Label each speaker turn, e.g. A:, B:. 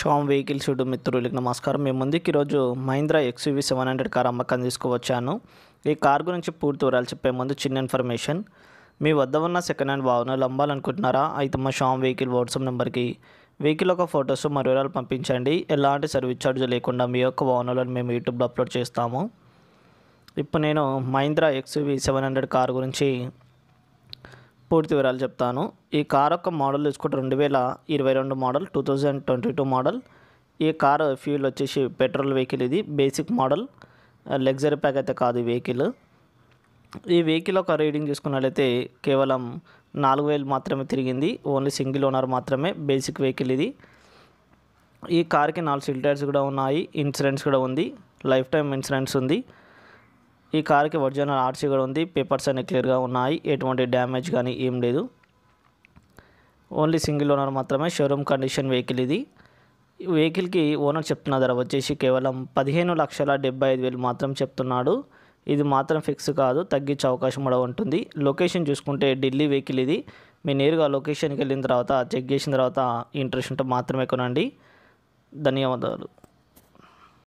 A: Sam vehicle shoot మిత్రులకి నమస్కారం మేము ముందుకి ఈరోజు Mahindra XUV seven hundred car అమ్మకం తీసుకువచ్చాను ఈ కార్ గురించి పూర్తి వివరాలు చెప్పే ముందు చిన్న ఇన్ఫర్మేషన్ మీ వద్ద ఉన్న సెకండ్ హ్యాండ్ వాహనాలు అమ్మాలనుకుంటున్నారా అయితే మా షామ్ వెహికల్ వాట్సాప్ నెంబర్కి వెహికల్ యొక్క ఫొటోస్ మరి వివరాలు పంపించండి ఎలాంటి సర్వీస్ ఛార్జ్ లేకుండా మీ యొక్క వాహనాలను మేము యూట్యూబ్లో అప్లోడ్ చేస్తాము ఇప్పుడు నేను Mahindra XUV seven hundred car గురించి పూర్తి వివరాలు చెప్తాను ఈ కార్ యొక్క మోడల్ తీసుకుంటే రెండు వేల ఇరవై రెండు model two thousand twenty two model ఈ కార్ ఫ్యూల్ వచ్చేసి పెట్రోల్ వెహికల్ ఇది బేసిక్ మోడల్ లగ్జరీ ప్యాక్ అయితే కాదు ఈ వెహికల్ ఈ వెహికల్ ఒక రీడింగ్ చూసుకున్నట్లయితే కేవలం నాలుగు వేలు మాత్రమే తిరిగింది ఓన్లీ సింగిల్ ఓనర్ మాత్రమే బేసిక్ వెహికల్ ఇది ఈ కార్కి నాలుగు సీల్ టైర్స్ కూడా ఉన్నాయి ఇన్సూరెన్స్ కూడా ఉంది లైఫ్ టైం ఇన్సూరెన్స్ ఉంది ఈ కార్కి ఒరిజినల్ ఆర్సీ కూడా ఉంది పేపర్స్ అన్నీ క్లియర్గా ఉన్నాయి ఎటువంటి డ్యామేజ్ కానీ ఏం లేదు ఓన్లీ సింగిల్ ఓనర్ మాత్రమే షోరూమ్ కండిషన్ వెహికల్ ఇది వెహికల్కి ఓనర్ చెప్తున్న ధర వచ్చేసి కేవలం పదిహేను లక్షల డెబ్బై ఐదు వేలు మాత్రం చెప్తున్నాడు ఇది మాత్రం ఫిక్స్ కాదు తగ్గించే అవకాశం కూడా ఉంటుంది లొకేషన్ చూసుకుంటే ఢిల్లీ వెహికల్ ఇది మీరు నేరుగా లొకేషన్కి వెళ్ళిన తర్వాత చెక్ చేసిన తర్వాత ఇంట్రెస్ట్ ఉంటే మాత్రమే కొనండి ధన్యవాదాలు